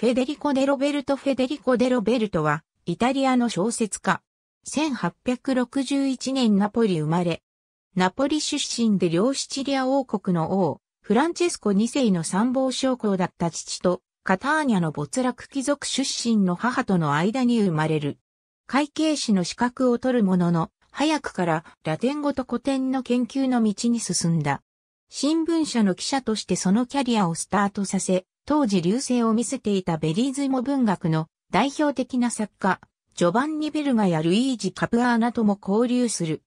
フェデリコ・デ・ロベルト・フェデリコ・デ・ロベルトは、イタリアの小説家。1861年ナポリ生まれ。ナポリ出身で両シチリア王国の王、フランチェスコ2世の参謀将校だった父と、カターニャの没落貴族出身の母との間に生まれる。会計士の資格を取るものの、早くからラテン語と古典の研究の道に進んだ。新聞社の記者としてそのキャリアをスタートさせ、当時流星を見せていたベリーズイモ文学の代表的な作家、ジョバンニ・ベルガやルイージ・カプアーナとも交流する。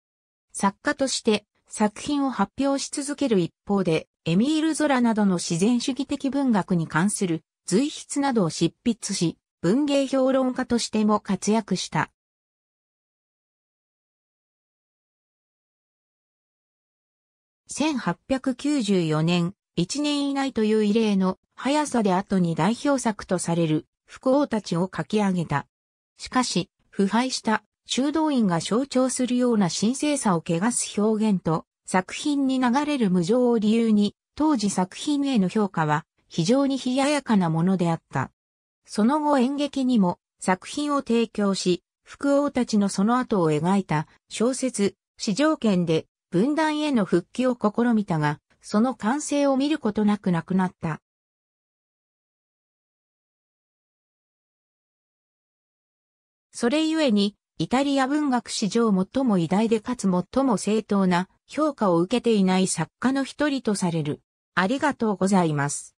作家として作品を発表し続ける一方で、エミール・ゾラなどの自然主義的文学に関する随筆などを執筆し、文芸評論家としても活躍した。1894年、1年以内という異例の速さで後に代表作とされる福王たちを書き上げた。しかし、腐敗した修道院が象徴するような神聖さを汚す表現と作品に流れる無情を理由に当時作品への評価は非常に冷ややかなものであった。その後演劇にも作品を提供し、福王たちのその後を描いた小説、史上圏で分断への復帰を試みたが、その完成を見ることなく亡くなった。それゆえに、イタリア文学史上最も偉大でかつ最も正当な評価を受けていない作家の一人とされる。ありがとうございます。